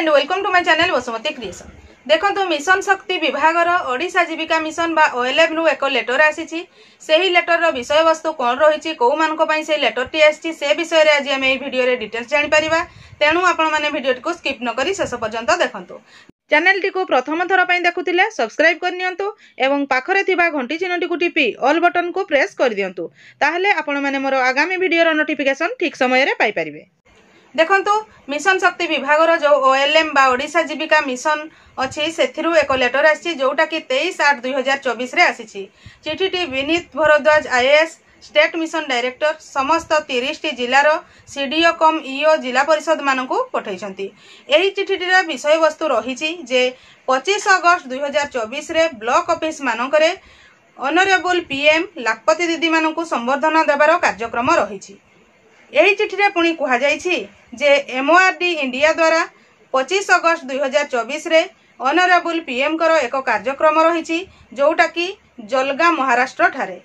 and welcome to my channel Basumati creation দেখন্তু mission Shakti বিভাগর Odisha Jibika mission বা ওএলএফ নু এক লেটর আসিছি সেই লেটরর বিষয়বস্তু কোন রয়েছে কেউমানক পাই সেই লেটরটি আসছে সে বিষয়ে আজ আমি এই ভিডিওরে ডিটেলস জানিপারিবা তেণু আপন মানে ভিডিওটিকে স্কিপ নকরি শেষ পর্যন্ত দেখন্তু ଚ୍ୟାନେଲଟିକୁ ପ୍ରଥମ ଥର ପାଇଁ ଦେଖୁଥିଲେ ସବସ୍କ୍ରାଇବ୍ କରିନିଅନ୍ତୁ ଏବଂ ପାଖରେ ଥିବା ଘଣ୍ଟି ଚିହ୍ନଟିକୁ ଟିପି ଅଲ୍ ବଟନ୍କୁ ପ୍ରେସ୍ କରିଦିଅନ୍ତୁ ତାହେଲେ ଆପଣମାନେ ମୋର ଆଗାମୀ ଭିଡ଼ିଓର ନୋଟିଫିକେସନ୍ ଠିକ୍ ସମୟରେ ପାଇପାରିବେ ଦେଖନ୍ତୁ ମିଶନ ଶକ୍ତି ବିଭାଗର ଯେଉଁ ଓ ଏଲ୍ ଏମ୍ ବା ଓଡ଼ିଶା ଜୀବିକା ମିଶନ ଅଛି ସେଥିରୁ ଏକ ଲେଟର ଆସିଛି ଯେଉଁଟାକି ତେଇଶ ଆଠ ଦୁଇ ହଜାର ଚବିଶରେ ଆସିଛି ଚିଠିଟି Vineet Bhardwaj IAS state mission director ସମସ୍ତ ତିରିଶଟି ଜିଲ୍ଲାର ସିଡିଓ କମ୍ ଇଓ ଜିଲ୍ଲା ପରିଷଦମାନଙ୍କୁ ପଠାଇଛନ୍ତି ଏହି ଚିଠିଟିର ବିଷୟବସ୍ତୁ ରହିଛି ଯେ ପଚିଶ ଅଗଷ୍ଟ ଦୁଇହଜାର ଚବିଶରେ ବ୍ଲକ ଅଫିସମାନଙ୍କରେ ଅନରେବୁଲ ପିଏମ୍ ଲାଖପତି ଦିଦିମାନଙ୍କୁ ସମ୍ବର୍ଦ୍ଧନା ଦେବାର କାର୍ଯ୍ୟକ୍ରମ ରହିଛି ଏହି ଚିଠିରେ ପୁଣି କୁହାଯାଇଛି যে এমওআরডি ইন্ডিয়া দ্বারা পঁচিশ ଅଗଷ୍ଟ ଦୁଇ ହଜାର ଚବିଶରେ ଅନରେବୁଲ ପିଏମ୍ଙ୍କର ଏକ କାର୍ଯ୍ୟକ୍ରମ ରହିଛି ଯେଉଁଟାକି ଜଲଗା ମହାରାଷ୍ଟ୍ରଠାରେ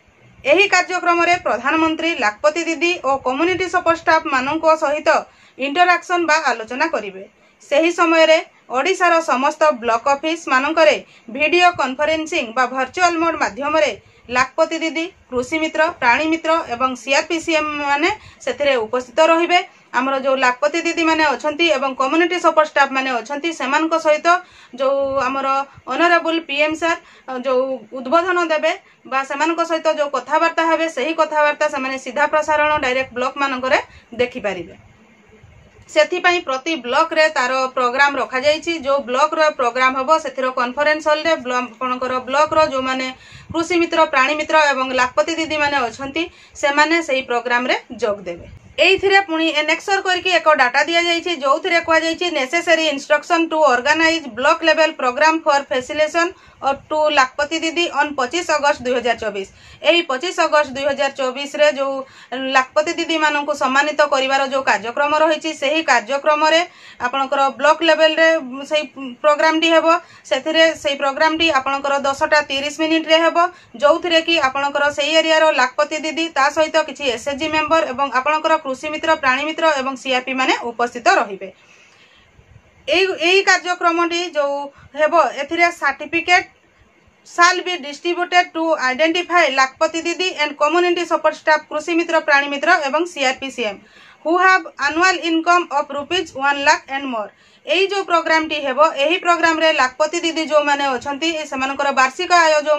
ଏହି କାର୍ଯ୍ୟକ୍ରମରେ ପ୍ରଧାନମନ୍ତ୍ରୀ ଲାଖପତି ଦିଦି ଓ କମ୍ୟୁନିଟି ସପୋର୍ଟ ଷ୍ଟାଫ୍ମାନଙ୍କ ସହିତ ଇଣ୍ଟରାକ୍ସନ୍ ବା ଆଲୋଚନା କରିବେ ସେହି ସମୟରେ ଓଡ଼ିଶାର ସମସ୍ତ ବ୍ଲକ୍ ଅଫିସ୍ମାନଙ୍କରେ ଭିଡ଼ିଓ କନଫରେନ୍ସିଂ ବା ଭର୍ଚୁଆଲ୍ ମୋଡ୍ ମାଧ୍ୟମରେ ଲାଖପତି ଦିଦି କୃଷି ମିତ୍ର ପ୍ରାଣୀ ମିତ୍ର ଏବଂ ସିଆର୍ପିସିଏମ୍ ମାନେ ସେଥିରେ ଉପସ୍ଥିତ ରହିବେ ଆମର ଯେଉଁ ଲାଖପତି ଦିଦିମାନେ ଅଛନ୍ତି ଏବଂ କମ୍ୟୁନିଟି ସପୋର୍ଟ ଷ୍ଟାଫ୍ ମାନେ ଅଛନ୍ତି ସେମାନଙ୍କ ସହିତ ଯେଉଁ ଆମର ଅନରେବୁଲ୍ ପିଏମ୍ ସାର୍ ଯେଉଁ ଉଦ୍ବୋଧନ ଦେବେ ବା ସେମାନଙ୍କ ସହିତ ଯେଉଁ କଥାବାର୍ତ୍ତା ହେବେ ସେହି କଥାବାର୍ତ୍ତା ସେମାନେ ସିଧା ପ୍ରସାରଣ ଡାଇରେକ୍ଟ ବ୍ଲକ୍ମାନଙ୍କରେ ଦେଖିପାରିବେ ସେଥିପାଇଁ ପ୍ରତି ବ୍ଲକରେ ତାର ପ୍ରୋଗ୍ରାମ ରଖାଯାଇଛି ଯେଉଁ ବ୍ଲକର ପ୍ରୋଗ୍ରାମ ହେବ ସେଥିର କନଫରେନ୍ସ ହଲ୍ରେ ଆପଣଙ୍କର ବ୍ଲକର ଯେଉଁମାନେ କୃଷି ମିତ୍ର ପ୍ରାଣୀ ମିତ୍ର ଏବଂ ଲାଖପତି ଦିଦିମାନେ ଅଛନ୍ତି ସେମାନେ ସେହି ପ୍ରୋଗ୍ରାମରେ ଯୋଗ ଦେବେ এইথিরে পুনি এনেক্সর করি এক ডাটা দিয়া যাই কোয়া কুযাই necessary instruction to organise block level programme for facilitation to Lakhpati Didi on পঁচিশ অগস্ট দুই এই পঁচিশ অগস্ট দুই হাজার যে লাখপতি দিদি মানুষ সম্মানিত করবার যে কার্যক্রম রয়েছে সেই কার্যক্রমে আপনার ব্লক লেভেলে সেই প্রোগ্রামটি হব সেথিরে সেই প্রোগ্রামটি আপনার দশটা তিরিশ মিনিট্রে হব যে আপনার সেই এরিয়ার লাখপতি দিদি তা সহ কিছু এসএচজি মেম্বর এবং আপনার কৃষি মিত্র প্রাণী মিত্র এবং সিআরপি মানে উপস্থিত রহবে এই এই কার্যক্রমটি যে হব এথিরে certificate shall be distributed to identify Lakhpati Didi and community support staff কৃষি মিত্র প্রাণী মিত্র এবং CRPCM who have annual income of rupees one lakh and more এই যে প্রোগ্রামটি হব এই প্রোগ্রামে লাখপতি দিদি যে অনেক সেমানকর বার্ষিক আয় যে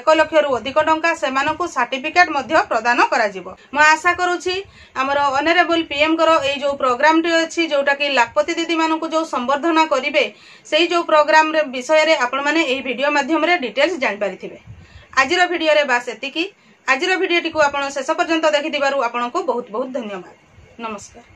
এক লক্ষর অধিক টঙ্কা সেমানকু সার্টিফিকেট মধ্য প্রদান করা যাব মু আশা করুছি আমার অনারেবল পিএমকর এই যে প্রোগ্রামটি অছি যেটা কি লাখপতি দিদি মানুষ যে সম্বর্ধনা করবে সেই যে প্রোগ্রাম বিষয়ে আপন মানে এই ভিডিও মাধ্যমে ডিটেলস জাঁপারি আজির ভিডিওরে বাস এতিকি আজির ভিডিওটি আপনার শেষ পর্যন্ত দেখি আপনার বহুত বহুত ধন্যবাদ नमस्कार